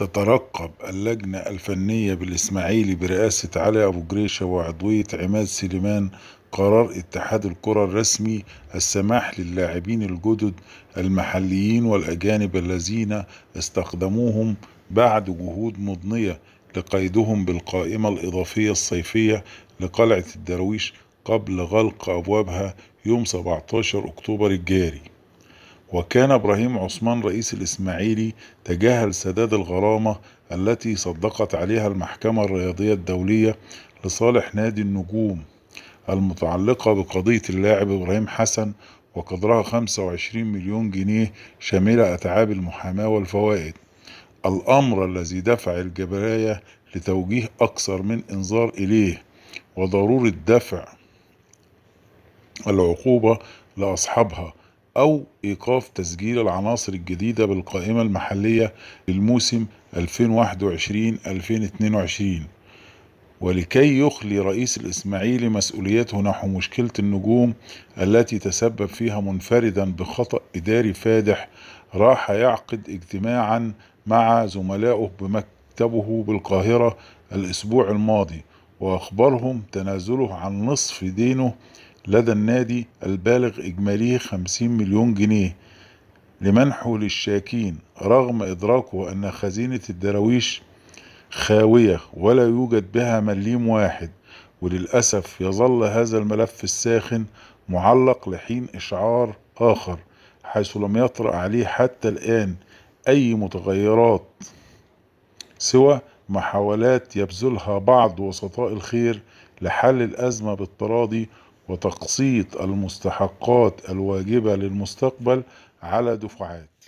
تترقب اللجنة الفنية بالإسماعيلي برئاسة علي أبو جريشة وعضوية عماد سليمان قرار اتحاد الكرة الرسمي السماح للاعبين الجدد المحليين والأجانب الذين استخدموهم بعد جهود مضنية لقيدهم بالقائمة الإضافية الصيفية لقلعة الدرويش قبل غلق أبوابها يوم 17 أكتوبر الجاري وكان إبراهيم عثمان رئيس الإسماعيلي تجاهل سداد الغرامة التي صدقت عليها المحكمة الرياضية الدولية لصالح نادي النجوم المتعلقة بقضية اللاعب إبراهيم حسن وقدرها 25 مليون جنيه شاملة أتعاب المحاماة والفوائد الأمر الذي دفع الجبراية لتوجيه أكثر من إنذار إليه وضرورة دفع العقوبة لأصحابها أو إيقاف تسجيل العناصر الجديدة بالقائمة المحلية للموسم 2021-2022 ولكي يخلي رئيس الإسماعيلي مسؤوليته نحو مشكلة النجوم التي تسبب فيها منفردا بخطأ إداري فادح راح يعقد اجتماعا مع زملائه بمكتبه بالقاهرة الأسبوع الماضي وأخبرهم تنازله عن نصف دينه لدى النادي البالغ إجمالي 50 مليون جنيه لمنحه للشاكين رغم إدراكه أن خزينة الدراويش خاوية ولا يوجد بها مليم واحد وللأسف يظل هذا الملف الساخن معلق لحين إشعار آخر حيث لم يطرأ عليه حتى الآن أي متغيرات سوى محاولات يبذلها بعض وسطاء الخير لحل الأزمة بالتراضي وتقسيط المستحقات الواجبة للمستقبل على دفعات